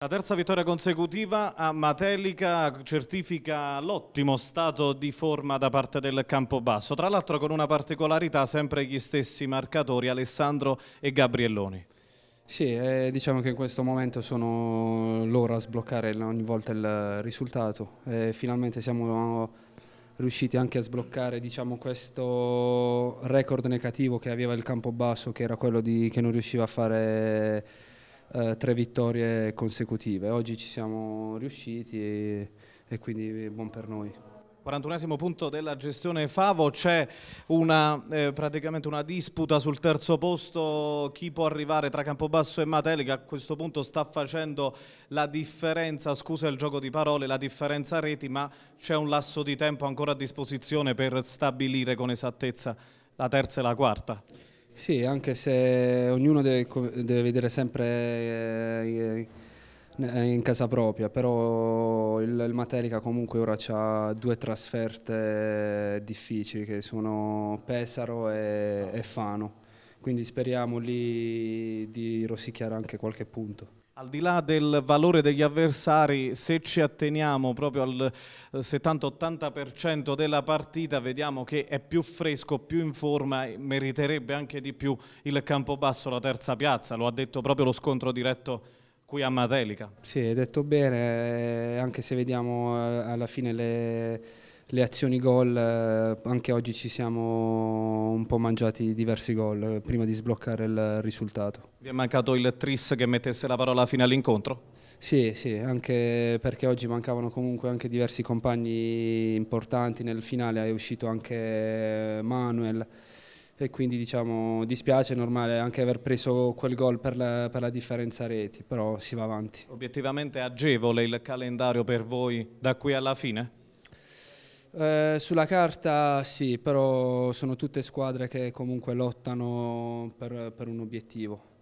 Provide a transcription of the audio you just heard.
La terza vittoria consecutiva a Matelica certifica l'ottimo stato di forma da parte del Campobasso, tra l'altro con una particolarità sempre gli stessi marcatori Alessandro e Gabrielloni. Sì, eh, diciamo che in questo momento sono loro a sbloccare ogni volta il risultato. Eh, finalmente siamo riusciti anche a sbloccare diciamo, questo record negativo che aveva il Campobasso, che era quello di, che non riusciva a fare eh, tre vittorie consecutive. Oggi ci siamo riusciti e, e quindi buon per noi. 41 punto della gestione Favo, c'è una, eh, praticamente una disputa sul terzo posto, chi può arrivare tra Campobasso e Mateli che a questo punto sta facendo la differenza, scusa il gioco di parole, la differenza reti ma c'è un lasso di tempo ancora a disposizione per stabilire con esattezza la terza e la quarta. Sì, anche se ognuno deve, deve vedere sempre eh, in casa propria, però il, il Materica comunque ora ha due trasferte difficili che sono Pesaro e, e Fano, quindi speriamo lì di rosicchiare anche qualche punto. Al di là del valore degli avversari, se ci atteniamo proprio al 70-80% eh, della partita, vediamo che è più fresco, più in forma, e meriterebbe anche di più il campo basso, la terza piazza, lo ha detto proprio lo scontro diretto qui a Matelica. Sì, hai detto bene, eh, anche se vediamo eh, alla fine le le azioni gol, eh, anche oggi ci siamo un po' mangiati diversi gol eh, prima di sbloccare il risultato. Vi è mancato il tris che mettesse la parola fine all'incontro? Sì, sì, anche perché oggi mancavano comunque anche diversi compagni importanti, nel finale è uscito anche Manuel e quindi diciamo dispiace, è normale anche aver preso quel gol per la, per la, differenza reti, però si va avanti. Obiettivamente agevole il calendario per voi da qui alla fine? Eh, sulla carta sì, però sono tutte squadre che comunque lottano per, per un obiettivo.